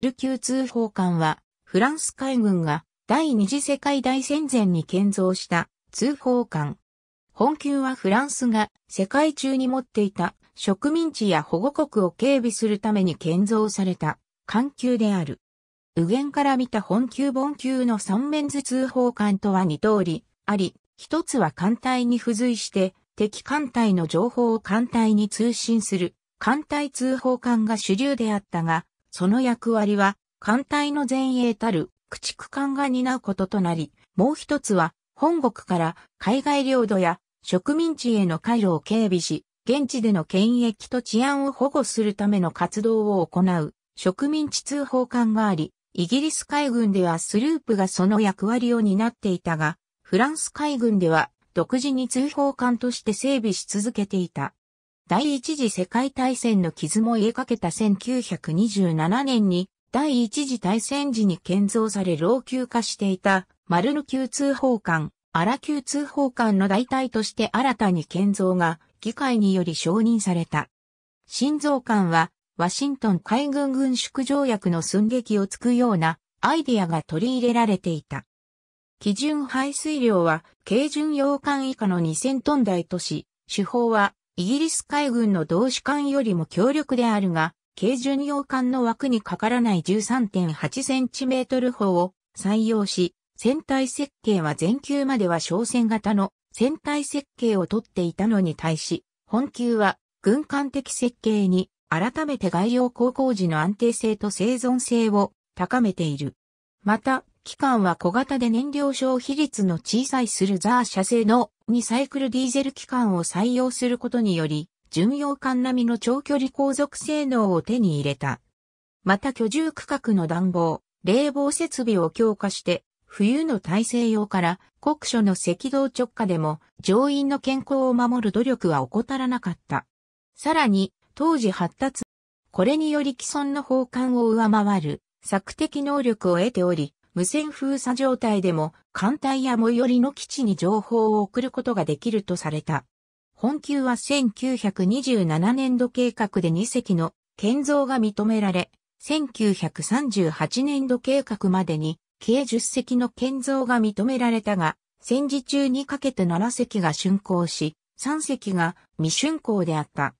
ル級通報艦は、フランス海軍が第二次世界大戦前に建造した通報艦。本級はフランスが世界中に持っていた植民地や保護国を警備するために建造された艦球である。右舷から見た本級本級の三面図通報艦とは二通りあり、一つは艦隊に付随して敵艦隊の情報を艦隊に通信する艦隊通報艦が主流であったが、その役割は、艦隊の前衛たる駆逐艦が担うこととなり、もう一つは、本国から海外領土や植民地への回路を警備し、現地での権益と治安を保護するための活動を行う植民地通報艦があり、イギリス海軍ではスループがその役割を担っていたが、フランス海軍では独自に通報艦として整備し続けていた。第一次世界大戦の傷も癒えかけた1927年に第一次大戦時に建造され老朽化していた丸の旧通報館、荒旧通報館の代替として新たに建造が議会により承認された。新造館はワシントン海軍軍縮条約の寸劇をつくようなアイデアが取り入れられていた。基準排水量は軽巡洋艦以下の2000トン台とし、手法はイギリス海軍の同志艦よりも強力であるが、軽巡洋艦の枠にかからない 13.8cm 砲を採用し、船体設計は全球までは商船型の船体設計をとっていたのに対し、本級は軍艦的設計に改めて外洋航行時の安定性と生存性を高めている。また、機関は小型で燃料消費率の小さいするザー社製の2サイクルディーゼル機関を採用することにより、巡洋艦並みの長距離航続性能を手に入れた。また居住区画の暖房、冷房設備を強化して、冬の大西洋から国書の赤道直下でも乗員の健康を守る努力は怠らなかった。さらに、当時発達、これにより既存の砲艦を上回る、索敵能力を得ており、無線封鎖状態でも艦隊や最寄りの基地に情報を送ることができるとされた。本級は1927年度計画で2隻の建造が認められ、1938年度計画までに計10隻の建造が認められたが、戦時中にかけて7隻が竣工し、3隻が未竣工であった。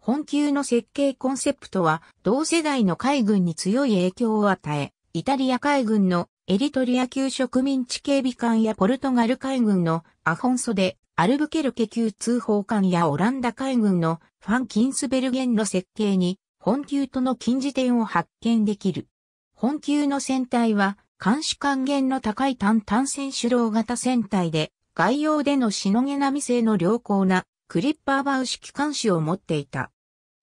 本級の設計コンセプトは同世代の海軍に強い影響を与え、イタリア海軍のエリトリア級植民地警備官やポルトガル海軍のアホンソで、アルブケルケ級通報官やオランダ海軍のファン・キンスベルゲンの設計に、本級との近似点を発見できる。本級の船体は、監視還元の高い単単線主導型船体で、外洋でのしのげ並み性の良好なクリッパーバウ式監視を持っていた。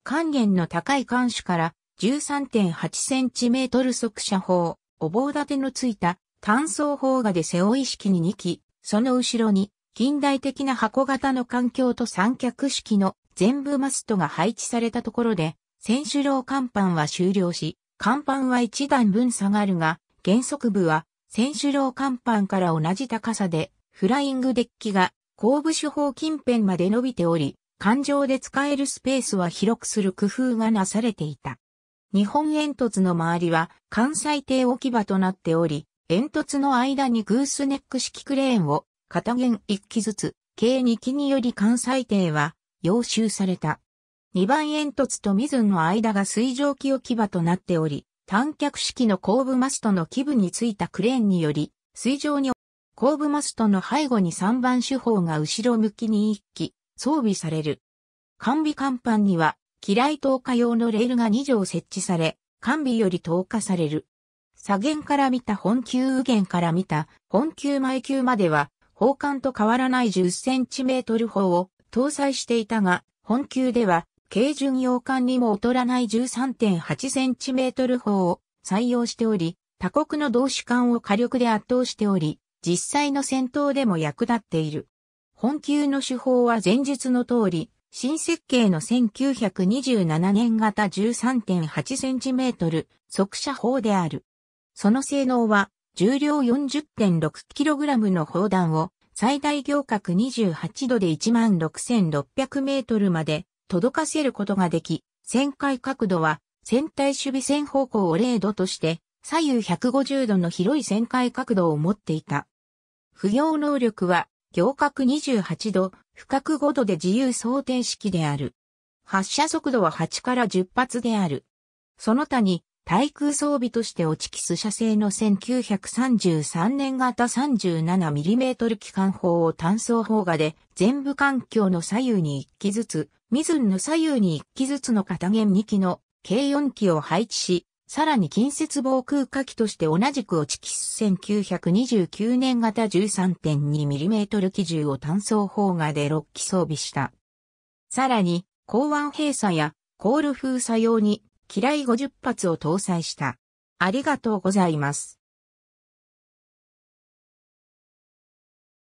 還元の高い監視から1 3 8トル速射砲。お棒立てのついた単層砲画で背負い式に2機、その後ろに近代的な箱型の環境と三脚式の全部マストが配置されたところで、選手楼甲板は終了し、甲板は一段分下がるが、原則部は選手楼甲板から同じ高さで、フライングデッキが後部手法近辺まで伸びており、環状で使えるスペースは広くする工夫がなされていた。日本煙突の周りは関西艇置き場となっており、煙突の間にグースネック式クレーンを片弦1機ずつ、計2機により関西艇は要収された。2番煙突と水の間が水蒸気置き場となっており、単脚式の後部マストの基部についたクレーンにより、水上に後部マストの背後に3番手法が後ろ向きに1機装備される。完備甲板には機雷投下用のレールが2条設置され、完備より投下される。左舷から見た本級右舷から見た本級前級までは、砲艦と変わらない10センチメートル砲を搭載していたが、本級では、軽巡洋艦にも劣らない13.8センチメートル砲を採用しており、他国の同種艦を火力で圧倒しており、実際の戦闘でも役立っている。本級の手法は前述の通り、新設計の1927年型 13.8cm 速射砲である。その性能は重量 40.6kg の砲弾を最大行角28度で 16,600m まで届かせることができ、旋回角度は船体守備線方向を0度として左右150度の広い旋回角度を持っていた。不要能力は行角28度、深く5度で自由想定式である。発射速度は8から10発である。その他に、対空装備としてオチキス射製の1933年型 37mm 機関砲を単装砲画で全部環境の左右に1機ずつ、ミズンの左右に1機ずつの片弦2機の計4機を配置し、さらに近接防空火器として同じく落ちキス1929年型 13.2mm 機銃を単装砲画で6機装備した。さらに、港湾閉鎖やコール封鎖用に機雷50発を搭載した。ありがとうございます。